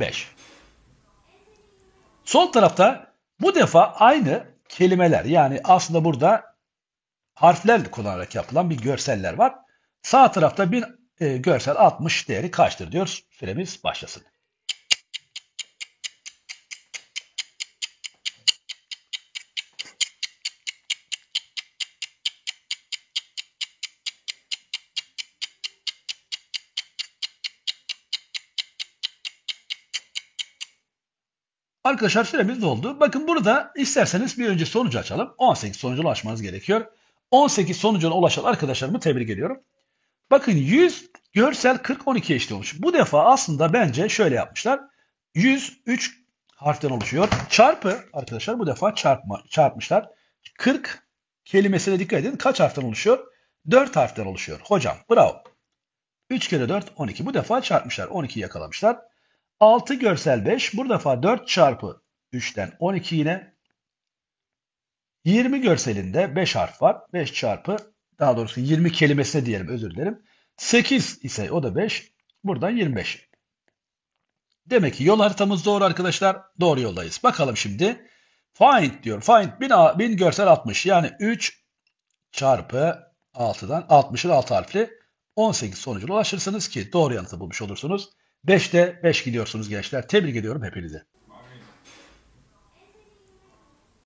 5. Sol tarafta bu defa aynı kelimeler yani aslında burada harfler kullanarak yapılan bir görseller var. Sağ tarafta bir e, görsel 60 değeri kaçtır diyoruz. Süremiz başlasın. Arkadaşlar süremiz doldu. Bakın burada isterseniz bir önce sonucu açalım. 18 sonucu ulaşmanız gerekiyor. 18 sonucuna ulaşan arkadaşlarımı tebrik ediyorum. Bakın 100 görsel 40 12 eşit olmuş. Bu defa aslında bence şöyle yapmışlar. 103 harften oluşuyor. Çarpı arkadaşlar bu defa çarpma, çarpmışlar. 40 kelimesine dikkat edin. Kaç harften oluşuyor? 4 harften oluşuyor. Hocam bravo. 3 kere 4 12. Bu defa çarpmışlar. 12 yakalamışlar. 6 görsel 5. Bu defa 4 çarpı 3'ten 12 yine. 20 görselinde 5 harf var. 5 çarpı daha doğrusu 20 kelimesine diyelim özür dilerim. 8 ise o da 5. Buradan 25. Demek ki yol haritamız doğru arkadaşlar. Doğru yoldayız. Bakalım şimdi. Find diyor. Find 1000, 1000 görsel 60. Yani 3 çarpı 6'dan 60'ın 6 harfli 18 sonucuna ulaşırsınız ki doğru yanıtı bulmuş olursunuz. 5'te 5 gidiyorsunuz gençler. Tebrik ediyorum hepinizi.